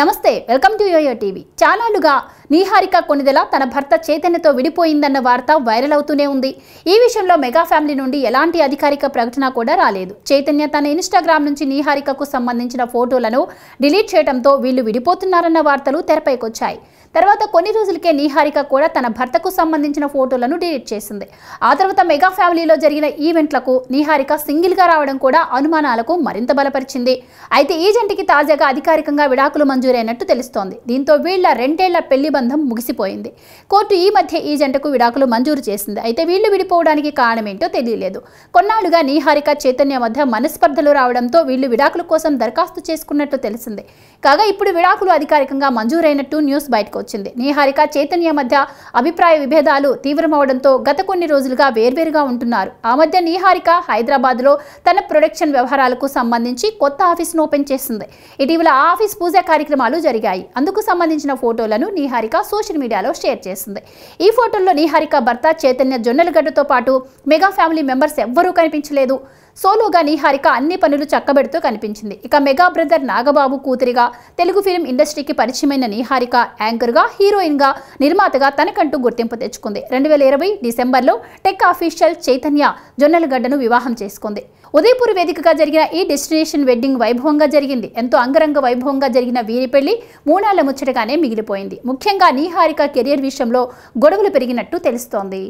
నమస్తే welcome to YoYo TV చాలాలుగా నీహారిక కొనిదెల తన భర్త చైతన్యతో విడిపోయిందన్న వార్త వైరల్ అవుతూనే ఉంది ఈ విషయంలో మెగా ఫ్యామిలీ నుండి ఎలాంటి అధికారిక ప్రకటన కూడా రాలేదు చైతన్య తన ఇన్స్టాగ్రామ్ నుంచి నీహారికకు సంబంధించిన ఫోటోలను డిలీట్ చేయడంతో వీళ్ళు విడిపోతున్నారన్న వార్తలు తెరపైకొచ్చాయి తర్వాత కొన్ని రోజులకే నీహారిక కూడా తన భర్తకు సంబంధించిన ఫోటోలను డిలీట్ చేసింది ఆ తర్వాత మెగా ఫ్యామిలీలో జరిగిన ఈవెంట్లకు నీహారిక సింగిల్ గా రావడం కూడా అనుమానాలకు మరింత బలపరిచింది అయితే ఈ జంటికి తాజాగా అధికారికంగా విడాకులు మంజూరైనట్టు తెలుస్తోంది దీంతో వీళ్ల రెండేళ్ల పెళ్లి అనుబంధం ముగిసిపోయింది కోర్టు ఈ మధ్య ఈ జంటకు విడాకులు మంజూరు చేసింది అయితే వీళ్లు విడిపోవడానికి కారణమేంటో తెలియలేదు కొన్నాళ్లుగా నీహారిక చైతన్య మధ్య మనస్పర్ధలు రావడంతో వీళ్లు విడాకుల కోసం దరఖాస్తు చేసుకున్నట్లు తెలిసింది కాగా ఇప్పుడు విడాకులు అధికారికంగా మంజూరైనట్టు న్యూస్ బయటకు వచ్చింది నీహారిక చైతన్య మధ్య అభిప్రాయ విభేదాలు తీవ్రమవడంతో గత కొన్ని రోజులుగా వేర్వేరుగా ఉంటున్నారు ఆ మధ్య నీహారిక హైదరాబాద్ లో తన ప్రొడక్షన్ వ్యవహారాలకు సంబంధించి కొత్త ఆఫీస్ను ఓపెన్ చేసింది ఇటీవల ఆఫీస్ పూజా కార్యక్రమాలు జరిగాయి అందుకు సంబంధించిన ఫోటోలను నీహారిక నిహారిక సోషల్ మీడియాలో షేర్ చేసింది ఈ ఫోటోల్లో నిహారిక భర్త చైతన్య గడ్డతో పాటు మెగా ఫ్యామిలీ మెంబర్స్ ఎవ్వరూ కనిపించలేదు సోలోగా నీహారిక అన్ని పనులు చక్కబెడుతూ కనిపించింది ఇక మెగా బ్రదర్ నాగబాబు కూతురిగా తెలుగు ఫిలిం ఇండస్ట్రీకి పరిచయమైన నీహారిక యాంకర్గా హీరోయిన్గా నిర్మాతగా తనకంటూ గుర్తింపు తెచ్చుకుంది రెండు వేల ఇరవై డిసెంబర్లో టెక్ ఆఫీషియల్ చైతన్య జొన్నలగడ్డను వివాహం చేసుకుంది ఉదయపూర్ వేదికగా జరిగిన ఈ డెస్టినేషన్ వెడ్డింగ్ వైభవంగా జరిగింది ఎంతో అంగరంగ వైభవంగా జరిగిన వీరి పెళ్లి మూడాళ్ల ముచ్చటగానే మిగిలిపోయింది ముఖ్యంగా నీహారిక కెరియర్ విషయంలో గొడవలు పెరిగినట్టు తెలుస్తోంది